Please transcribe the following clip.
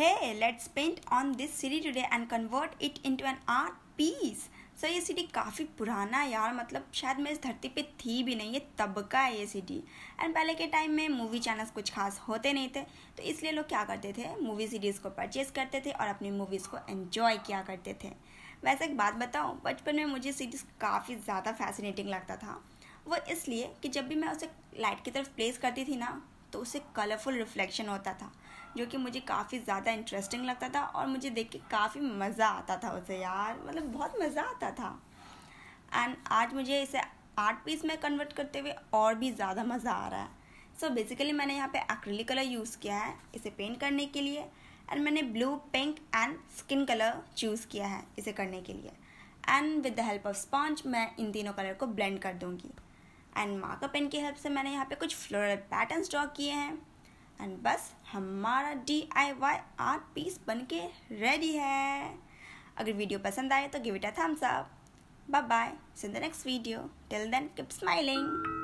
hey let's paint on this city today and convert it into an art piece so so, ये city काफ़ी पुराना यार मतलब शायद मैं इस धरती पे थी भी नहीं ये तब का है ये सिटी एंड पहले के टाइम में मूवी चैनल्स कुछ खास होते नहीं थे तो इसलिए लोग क्या करते थे मूवी सीरीज़ को परचेज़ करते थे और अपनी मूवीज़ को एंजॉय किया करते थे वैसे एक बात बताऊँ बचपन में मुझे सीरीज़ काफ़ी ज़्यादा फैसिनेटिंग लगता था वो इसलिए कि जब भी मैं उसे लाइट की तरफ प्लेस करती थी ना तो उसे कलरफुल रिफ्लेक्शन होता था जो कि मुझे काफ़ी ज़्यादा इंटरेस्टिंग लगता था और मुझे देख के काफ़ी मज़ा आता था उसे यार मतलब बहुत मज़ा आता था एंड आज मुझे इसे आर्ट पीस में कन्वर्ट करते हुए और भी ज़्यादा मज़ा आ रहा है सो so बेसिकली मैंने यहाँ पे एक्रिलिक कलर यूज़ किया है इसे पेंट करने के लिए एंड मैंने blue pink and skin colour choose किया है इसे करने के लिए and with the help of sponge मैं इन तीनों कलर को ब्लेंड कर दूँगी एंड मार्कर पेन की हेल्प से मैंने यहाँ पे कुछ फ्लोरल पैटर्न्स ड्रॉ किए हैं एंड बस हमारा D I Y art piece बन के रेडी है अगर वीडियो पसंद आए तो give it a thumbs up bye bye see the next video till then keep smiling